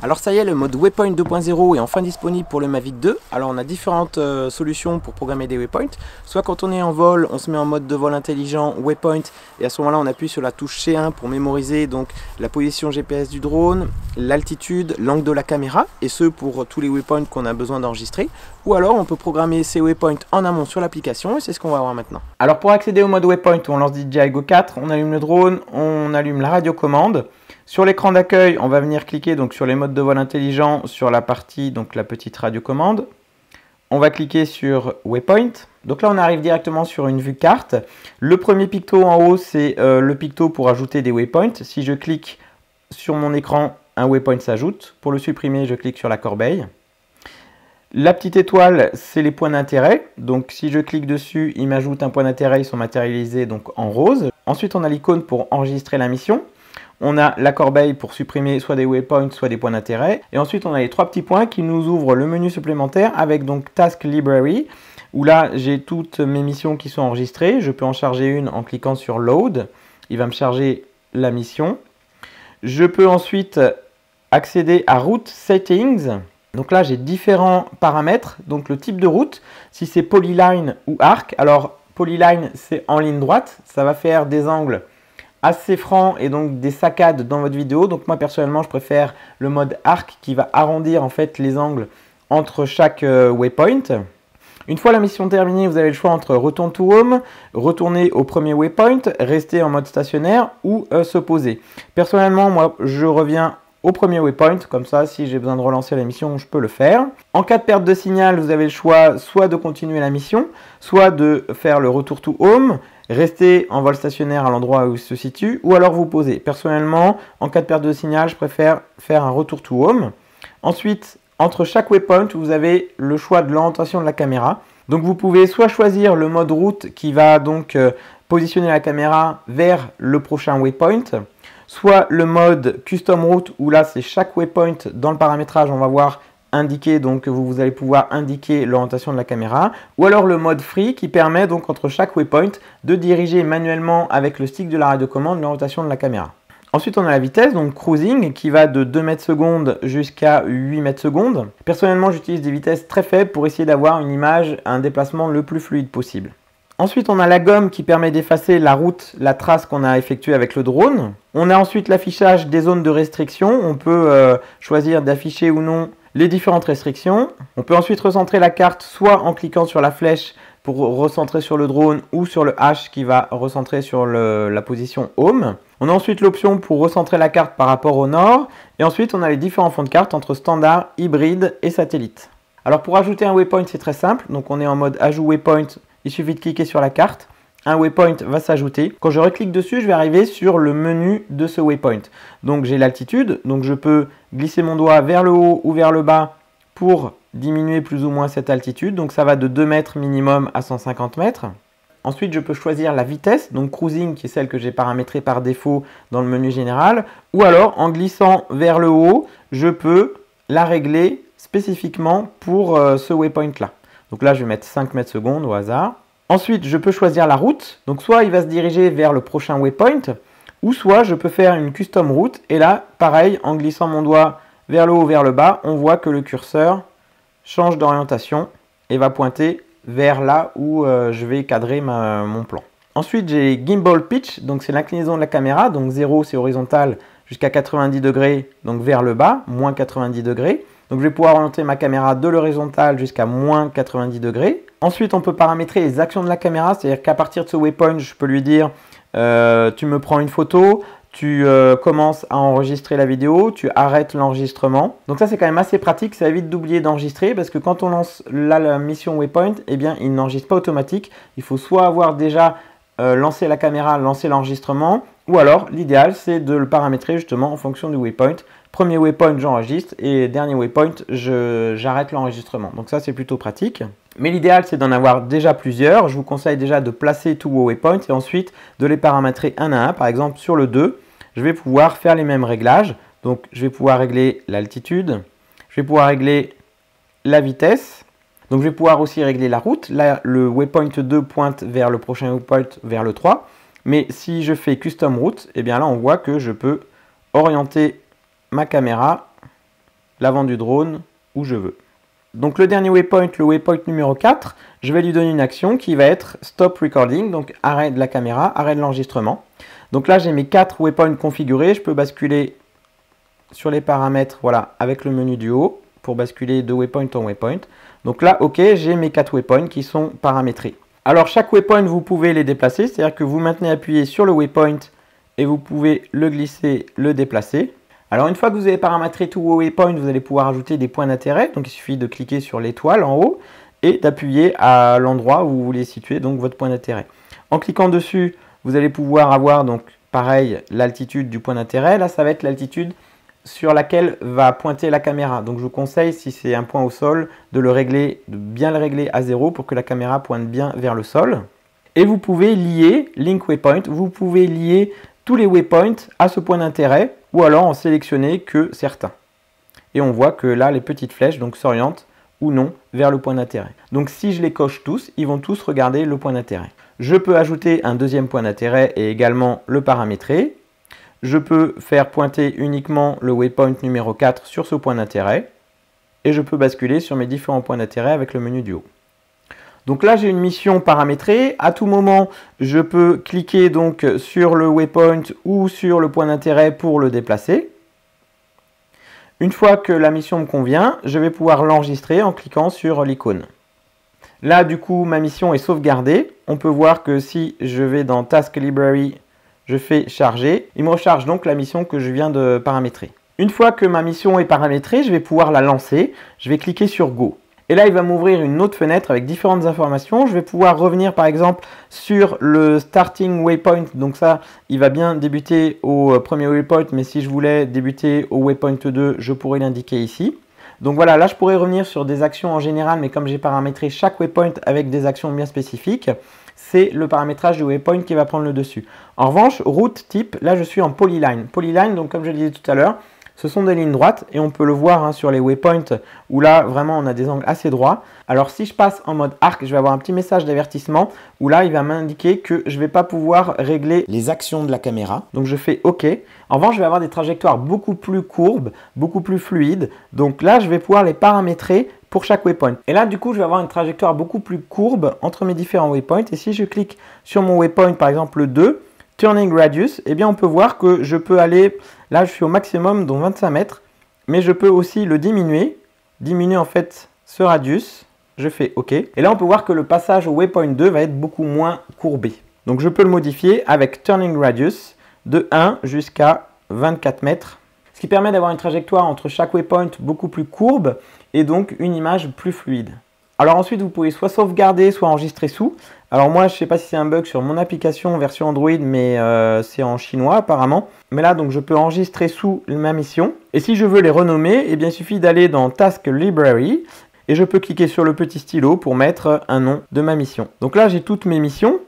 Alors ça y est, le mode Waypoint 2.0 est enfin disponible pour le Mavic 2. Alors on a différentes euh, solutions pour programmer des waypoints. Soit quand on est en vol, on se met en mode de vol intelligent, waypoint, et à ce moment-là on appuie sur la touche C1 pour mémoriser donc la position GPS du drone, l'altitude, l'angle de la caméra, et ce pour tous les waypoints qu'on a besoin d'enregistrer. Ou alors on peut programmer ces waypoints en amont sur l'application, et c'est ce qu'on va voir maintenant. Alors pour accéder au mode waypoint, on lance DJI Go 4, on allume le drone, on allume la radio-commande. Sur l'écran d'accueil, on va venir cliquer donc sur les modes de vol intelligents sur la partie, donc la petite radiocommande. On va cliquer sur Waypoint. Donc là, on arrive directement sur une vue carte. Le premier picto en haut, c'est euh, le picto pour ajouter des waypoints. Si je clique sur mon écran, un waypoint s'ajoute. Pour le supprimer, je clique sur la corbeille. La petite étoile, c'est les points d'intérêt. Donc si je clique dessus, il m'ajoute un point d'intérêt, ils sont matérialisés donc en rose. Ensuite, on a l'icône pour enregistrer la mission on a la corbeille pour supprimer soit des waypoints, soit des points d'intérêt. Et ensuite, on a les trois petits points qui nous ouvrent le menu supplémentaire avec donc Task Library, où là, j'ai toutes mes missions qui sont enregistrées. Je peux en charger une en cliquant sur Load. Il va me charger la mission. Je peux ensuite accéder à Route Settings. Donc là, j'ai différents paramètres. Donc le type de route, si c'est polyline ou arc. Alors, polyline, c'est en ligne droite. Ça va faire des angles assez franc et donc des saccades dans votre vidéo. Donc moi personnellement je préfère le mode arc qui va arrondir en fait les angles entre chaque euh, waypoint. Une fois la mission terminée, vous avez le choix entre retourne to home, retourner au premier waypoint, rester en mode stationnaire ou euh, se poser. Personnellement, moi, je reviens au premier waypoint, comme ça si j'ai besoin de relancer la mission, je peux le faire. En cas de perte de signal, vous avez le choix soit de continuer la mission, soit de faire le retour to home, rester en vol stationnaire à l'endroit où il se situe, ou alors vous poser. Personnellement, en cas de perte de signal, je préfère faire un retour to home. Ensuite, entre chaque waypoint, vous avez le choix de l'orientation de la caméra. Donc vous pouvez soit choisir le mode route qui va donc euh, positionner la caméra vers le prochain waypoint, soit le mode custom route où là c'est chaque waypoint dans le paramétrage, on va voir indiqué, donc vous, vous allez pouvoir indiquer l'orientation de la caméra, ou alors le mode free qui permet donc entre chaque waypoint de diriger manuellement avec le stick de la commande l'orientation de la caméra. Ensuite, on a la vitesse, donc cruising, qui va de 2 mètres secondes jusqu'à 8 mètres secondes. Personnellement, j'utilise des vitesses très faibles pour essayer d'avoir une image, un déplacement le plus fluide possible. Ensuite, on a la gomme qui permet d'effacer la route, la trace qu'on a effectuée avec le drone. On a ensuite l'affichage des zones de restriction. On peut euh, choisir d'afficher ou non les différentes restrictions. On peut ensuite recentrer la carte soit en cliquant sur la flèche pour recentrer sur le drone ou sur le H qui va recentrer sur la position Home. On a ensuite l'option pour recentrer la carte par rapport au nord. Et ensuite, on a les différents fonds de carte entre standard, hybride et satellite. Alors pour ajouter un waypoint, c'est très simple. Donc on est en mode ajout waypoint il suffit de cliquer sur la carte. Un waypoint va s'ajouter. Quand je reclique dessus, je vais arriver sur le menu de ce waypoint. Donc j'ai l'altitude, donc je peux glisser mon doigt vers le haut ou vers le bas pour diminuer plus ou moins cette altitude. Donc ça va de 2 mètres minimum à 150 mètres. Ensuite, je peux choisir la vitesse, donc cruising, qui est celle que j'ai paramétrée par défaut dans le menu général. Ou alors, en glissant vers le haut, je peux la régler spécifiquement pour euh, ce waypoint-là. Donc là, je vais mettre 5 mètres secondes au hasard. Ensuite, je peux choisir la route. Donc soit il va se diriger vers le prochain waypoint, ou soit je peux faire une custom route. Et là, pareil, en glissant mon doigt vers le haut, vers le bas, on voit que le curseur change d'orientation et va pointer vers là où euh, je vais cadrer mon plan. Ensuite, j'ai gimbal pitch, donc c'est l'inclinaison de la caméra. Donc 0, c'est horizontal jusqu'à 90 degrés, donc vers le bas, moins 90 degrés. Donc je vais pouvoir orienter ma caméra de l'horizontale jusqu'à moins 90 degrés. Ensuite, on peut paramétrer les actions de la caméra, c'est-à-dire qu'à partir de ce waypoint, je peux lui dire euh, tu me prends une photo, tu euh, commences à enregistrer la vidéo, tu arrêtes l'enregistrement. Donc ça c'est quand même assez pratique, ça évite d'oublier d'enregistrer parce que quand on lance la mission Waypoint, eh bien il n'enregistre pas automatique. Il faut soit avoir déjà euh, lancé la caméra, lancé l'enregistrement, ou alors l'idéal c'est de le paramétrer justement en fonction du Waypoint Premier waypoint, j'enregistre et dernier waypoint, j'arrête l'enregistrement. Donc ça, c'est plutôt pratique. Mais l'idéal, c'est d'en avoir déjà plusieurs. Je vous conseille déjà de placer tous vos waypoints et ensuite de les paramétrer un à un. Par exemple, sur le 2, je vais pouvoir faire les mêmes réglages. Donc, je vais pouvoir régler l'altitude, je vais pouvoir régler la vitesse, donc je vais pouvoir aussi régler la route. Là, le waypoint 2 pointe vers le prochain waypoint, vers le 3. Mais si je fais custom route, et eh bien là, on voit que je peux orienter ma caméra, l'avant du drone, où je veux. Donc le dernier waypoint, le waypoint numéro 4, je vais lui donner une action qui va être stop recording, donc arrêt de la caméra, arrêt de l'enregistrement. Donc là j'ai mes 4 waypoints configurés, je peux basculer sur les paramètres voilà, avec le menu du haut pour basculer de waypoint en waypoint. Donc là ok j'ai mes 4 waypoints qui sont paramétrés. Alors chaque waypoint vous pouvez les déplacer, c'est-à-dire que vous maintenez appuyé sur le waypoint et vous pouvez le glisser, le déplacer. Alors une fois que vous avez paramétré tout vos waypoints, vous allez pouvoir ajouter des points d'intérêt. Donc il suffit de cliquer sur l'étoile en haut et d'appuyer à l'endroit où vous voulez situer donc votre point d'intérêt. En cliquant dessus, vous allez pouvoir avoir donc pareil l'altitude du point d'intérêt. Là, ça va être l'altitude sur laquelle va pointer la caméra. Donc je vous conseille, si c'est un point au sol, de le régler, de bien le régler à zéro pour que la caméra pointe bien vers le sol. Et vous pouvez lier Link Waypoint, vous pouvez lier tous les waypoints à ce point d'intérêt ou alors en sélectionner que certains. Et on voit que là, les petites flèches donc s'orientent ou non vers le point d'intérêt. Donc si je les coche tous, ils vont tous regarder le point d'intérêt. Je peux ajouter un deuxième point d'intérêt et également le paramétrer. Je peux faire pointer uniquement le waypoint numéro 4 sur ce point d'intérêt. Et je peux basculer sur mes différents points d'intérêt avec le menu du haut. Donc là, j'ai une mission paramétrée. À tout moment, je peux cliquer donc sur le waypoint ou sur le point d'intérêt pour le déplacer. Une fois que la mission me convient, je vais pouvoir l'enregistrer en cliquant sur l'icône. Là, du coup, ma mission est sauvegardée. On peut voir que si je vais dans Task Library, je fais charger. Il me recharge donc la mission que je viens de paramétrer. Une fois que ma mission est paramétrée, je vais pouvoir la lancer. Je vais cliquer sur Go. Et là, il va m'ouvrir une autre fenêtre avec différentes informations. Je vais pouvoir revenir par exemple sur le starting waypoint. Donc ça, il va bien débuter au euh, premier waypoint, mais si je voulais débuter au waypoint 2, je pourrais l'indiquer ici. Donc voilà, là je pourrais revenir sur des actions en général, mais comme j'ai paramétré chaque waypoint avec des actions bien spécifiques, c'est le paramétrage du waypoint qui va prendre le dessus. En revanche, route type, là je suis en polyline. Polyline, donc comme je le disais tout à l'heure, ce sont des lignes droites et on peut le voir hein, sur les waypoints où là vraiment on a des angles assez droits. Alors si je passe en mode arc, je vais avoir un petit message d'avertissement où là il va m'indiquer que je ne vais pas pouvoir régler les actions de la caméra. Donc je fais OK. En revanche, je vais avoir des trajectoires beaucoup plus courbes, beaucoup plus fluides. Donc là, je vais pouvoir les paramétrer pour chaque waypoint. Et là, du coup, je vais avoir une trajectoire beaucoup plus courbe entre mes différents waypoints. Et si je clique sur mon waypoint, par exemple le 2, turning radius, eh bien on peut voir que je peux aller, là je suis au maximum dont 25 mètres, mais je peux aussi le diminuer, diminuer en fait ce radius, je fais OK. Et là on peut voir que le passage au waypoint 2 va être beaucoup moins courbé. Donc je peux le modifier avec turning radius de 1 jusqu'à 24 mètres, ce qui permet d'avoir une trajectoire entre chaque waypoint beaucoup plus courbe et donc une image plus fluide. Alors ensuite vous pouvez soit sauvegarder, soit enregistrer sous, alors moi, je sais pas si c'est un bug sur mon application version Android, mais euh, c'est en chinois apparemment. Mais là, donc je peux enregistrer sous ma mission. Et si je veux les renommer, eh bien, il suffit d'aller dans Task Library et je peux cliquer sur le petit stylo pour mettre un nom de ma mission. Donc là, j'ai toutes mes missions.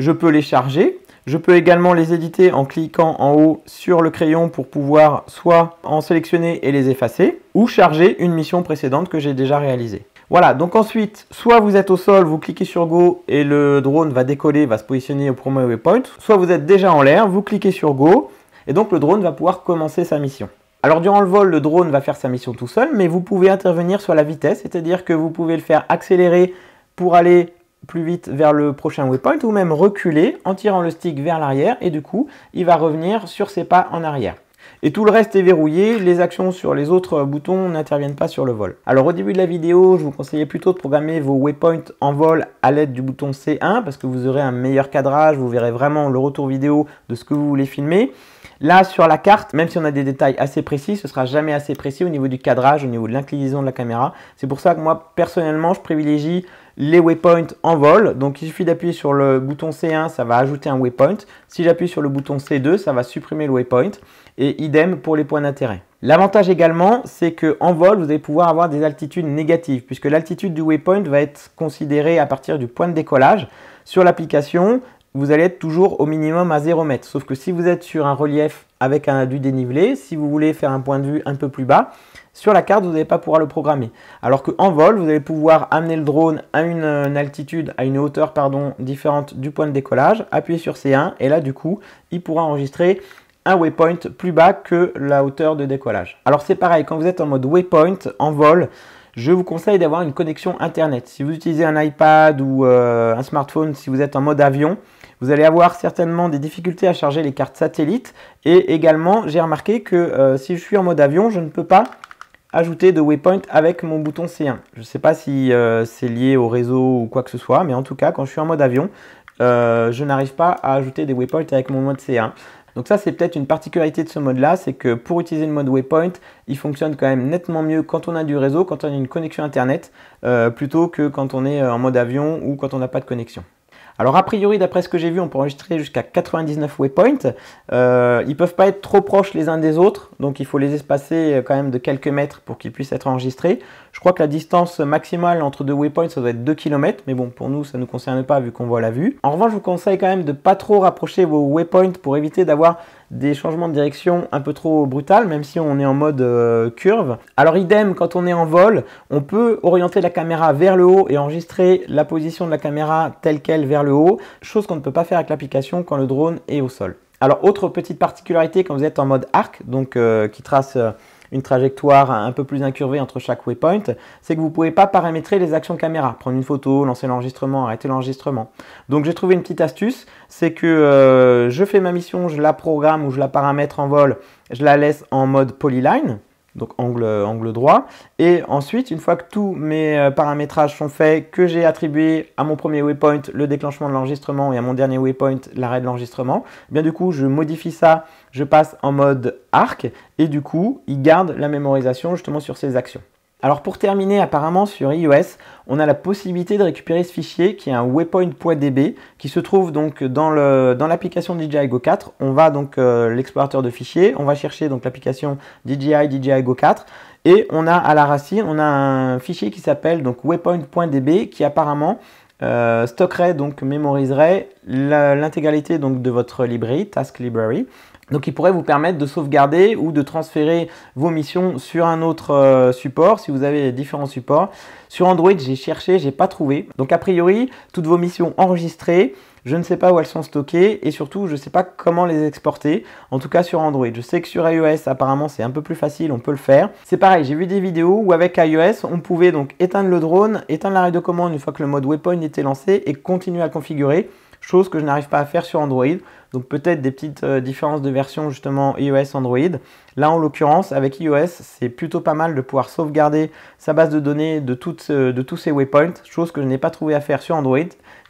Je peux les charger. Je peux également les éditer en cliquant en haut sur le crayon pour pouvoir soit en sélectionner et les effacer, ou charger une mission précédente que j'ai déjà réalisée. Voilà, donc ensuite, soit vous êtes au sol, vous cliquez sur Go et le drone va décoller, va se positionner au premier waypoint, soit vous êtes déjà en l'air, vous cliquez sur Go et donc le drone va pouvoir commencer sa mission. Alors durant le vol, le drone va faire sa mission tout seul, mais vous pouvez intervenir sur la vitesse, c'est-à-dire que vous pouvez le faire accélérer pour aller plus vite vers le prochain waypoint ou même reculer en tirant le stick vers l'arrière et du coup, il va revenir sur ses pas en arrière. Et tout le reste est verrouillé, les actions sur les autres boutons n'interviennent pas sur le vol. Alors au début de la vidéo, je vous conseillais plutôt de programmer vos waypoints en vol à l'aide du bouton C1 parce que vous aurez un meilleur cadrage, vous verrez vraiment le retour vidéo de ce que vous voulez filmer. Là, sur la carte, même si on a des détails assez précis, ce sera jamais assez précis au niveau du cadrage, au niveau de l'inclinaison de la caméra. C'est pour ça que moi, personnellement, je privilégie les waypoints en vol. Donc il suffit d'appuyer sur le bouton C1, ça va ajouter un waypoint. Si j'appuie sur le bouton C2, ça va supprimer le waypoint. Et idem pour les points d'intérêt. L'avantage également, c'est qu'en vol, vous allez pouvoir avoir des altitudes négatives, puisque l'altitude du waypoint va être considérée à partir du point de décollage. Sur l'application, vous allez être toujours au minimum à 0 mètre. Sauf que si vous êtes sur un relief avec un, du dénivelé, si vous voulez faire un point de vue un peu plus bas, sur la carte, vous n'allez pas pouvoir le programmer. Alors qu'en vol, vous allez pouvoir amener le drone à euh, une, altitude, à une hauteur pardon, différente du point de décollage, appuyer sur C1 et là du coup, il pourra enregistrer un waypoint plus bas que la hauteur de décollage. Alors c'est pareil, quand vous êtes en mode waypoint en vol, je vous conseille d'avoir une connexion internet. Si vous utilisez un iPad ou euh, un smartphone, si vous êtes en mode avion, vous allez avoir certainement des difficultés à charger les cartes satellites. Et également, j'ai remarqué que euh, si je suis en mode avion, je ne peux pas ajouter de waypoint avec mon bouton C1. Je ne sais pas si euh, c'est lié au réseau ou quoi que ce soit, mais en tout cas, quand je suis en mode avion, euh, je n'arrive pas à ajouter des waypoints avec mon mode C1. Donc ça, c'est peut-être une particularité de ce mode-là, c'est que pour utiliser le mode waypoint, il fonctionne quand même nettement mieux quand on a du réseau, quand on a une connexion Internet, euh, plutôt que quand on est en mode avion ou quand on n'a pas de connexion. Alors a priori, d'après ce que j'ai vu, on peut enregistrer jusqu'à 99 waypoints. Euh, ils peuvent pas être trop proches les uns des autres, donc il faut les espacer euh, quand même de quelques mètres pour qu'ils puissent être enregistrés. Je crois que la distance maximale entre deux waypoints, ça doit être 2 km, mais bon, pour nous, ça ne nous concerne pas vu qu'on voit la vue. En revanche, je vous conseille quand même de ne pas trop rapprocher vos waypoints pour éviter d'avoir des changements de direction un peu trop brutal, même si on est en mode euh, curve. Alors idem, quand on est en vol, on peut orienter la caméra vers le haut et enregistrer la position de la caméra telle qu'elle vers le haut, chose qu'on ne peut pas faire avec l'application quand le drone est au sol. Alors autre petite particularité quand vous êtes en mode arc, donc euh, qui trace... Euh, une trajectoire un peu plus incurvée entre chaque waypoint, c'est que vous ne pouvez pas paramétrer les actions caméra, prendre une photo, lancer l'enregistrement, arrêter l'enregistrement. Donc j'ai trouvé une petite astuce, c'est que euh, je fais ma mission, je la programme ou je la paramètre en vol, je la laisse en mode polyline, donc angle, angle droit. Et ensuite, une fois que tous mes euh, paramétrages sont faits, que j'ai attribué à mon premier waypoint le déclenchement de l'enregistrement et à mon dernier waypoint l'arrêt de l'enregistrement, eh bien du coup, je modifie ça, je passe en mode arc et du coup, il garde la mémorisation justement sur ces actions. Alors pour terminer, apparemment sur iOS, on a la possibilité de récupérer ce fichier qui est un waypoint.db qui se trouve donc dans l'application DJI Go 4. On va donc euh, l'explorateur de fichiers, on va chercher donc l'application DJI DJI Go 4 et on a à la racine, on a un fichier qui s'appelle donc waypoint.db qui apparemment euh, stockerait donc mémoriserait l'intégralité donc de votre librairie Task Library donc il pourrait vous permettre de sauvegarder ou de transférer vos missions sur un autre euh, support si vous avez différents supports. Sur Android, j'ai cherché, j'ai pas trouvé. Donc a priori, toutes vos missions enregistrées, je ne sais pas où elles sont stockées et surtout je ne sais pas comment les exporter, en tout cas sur Android. Je sais que sur iOS apparemment c'est un peu plus facile, on peut le faire. C'est pareil, j'ai vu des vidéos où avec iOS on pouvait donc éteindre le drone, éteindre l'arrêt de commande une fois que le mode waypoint était lancé et continuer à configurer, chose que je n'arrive pas à faire sur Android. Donc peut-être des petites euh, différences de version justement iOS Android. Là en l'occurrence avec iOS c'est plutôt pas mal de pouvoir sauvegarder sa base de données de, toutes, euh, de tous ces waypoints, chose que je n'ai pas trouvé à faire sur Android.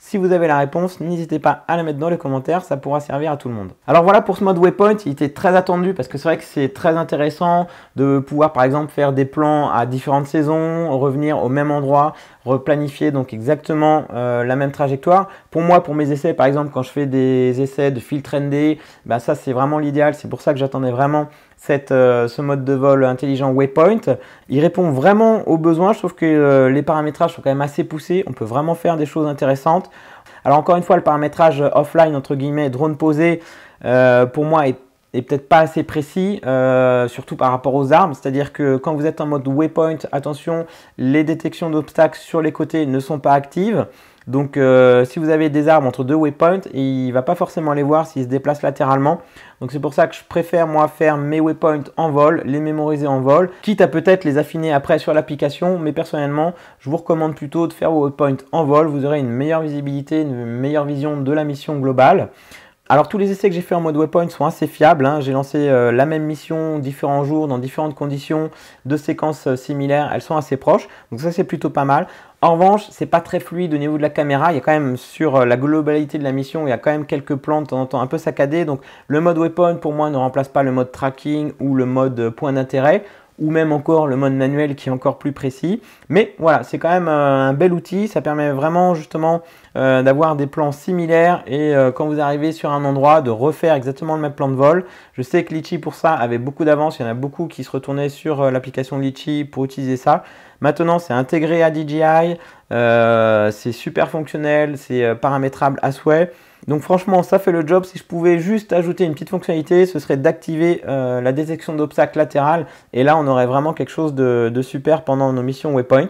Si vous avez la réponse, n'hésitez pas à la mettre dans les commentaires, ça pourra servir à tout le monde. Alors voilà pour ce mode waypoint, il était très attendu parce que c'est vrai que c'est très intéressant de pouvoir par exemple faire des plans à différentes saisons, revenir au même endroit, replanifier donc exactement euh, la même trajectoire. Pour moi, pour mes essais par exemple, quand je fais des essais de filtre ND, bah, ça c'est vraiment l'idéal. C'est pour ça que j'attendais vraiment euh, ce mode de vol intelligent Waypoint. Il répond vraiment aux besoins. Je trouve que euh, les paramétrages sont quand même assez poussés. On peut vraiment faire des choses intéressantes. Alors encore une fois, le paramétrage offline, entre guillemets, drone posé, euh, pour moi, est peut-être pas assez précis, surtout par rapport aux armes. C'est-à-dire que quand vous êtes en mode Waypoint, attention, les détections d'obstacles sur les côtés ne sont pas actives. Donc euh, si vous avez des arbres entre deux waypoints, il ne va pas forcément les voir s'il se déplace latéralement. Donc c'est pour ça que je préfère moi faire mes waypoints en vol, les mémoriser en vol, quitte à peut-être les affiner après sur l'application, mais personnellement, je vous recommande plutôt de faire vos waypoints en vol, vous aurez une meilleure visibilité, une meilleure vision de la mission globale. Alors tous les essais que j'ai fait en mode waypoint sont assez fiables. Hein. J'ai lancé euh, la même mission différents jours dans différentes conditions de séquences euh, similaires. Elles sont assez proches. Donc ça c'est plutôt pas mal. En revanche, c'est pas très fluide au niveau de la caméra. Il y a quand même sur euh, la globalité de la mission, il y a quand même quelques plans de temps en temps un peu saccadés. Donc le mode weapon pour moi ne remplace pas le mode tracking ou le mode euh, point d'intérêt ou même encore le mode manuel qui est encore plus précis. Mais voilà, c'est quand même euh, un bel outil, ça permet vraiment justement euh, d'avoir des plans similaires et euh, quand vous arrivez sur un endroit de refaire exactement le même plan de vol. Je sais que Litchi pour ça avait beaucoup d'avance, il y en a beaucoup qui se retournaient sur l'application Litchi pour utiliser ça. Maintenant c'est intégré à DJI, c'est super fonctionnel, c'est paramétrable à souhait. Donc franchement, ça fait le job. Si je pouvais juste ajouter une petite fonctionnalité, ce serait d'activer euh, la détection d'obstacles latérales. Et là, on aurait vraiment quelque chose de, super pendant nos missions Waypoint.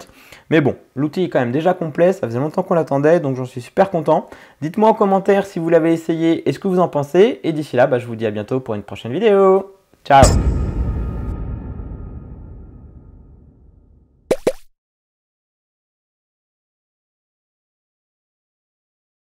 Mais bon, l'outil est quand même déjà complet. Ça faisait longtemps qu'on l'attendait, donc j'en suis super content. Dites-moi en commentaire si vous l'avez essayé et ce que vous en pensez. Et d'ici là, bah, je vous dis à bientôt pour une prochaine vidéo. Ciao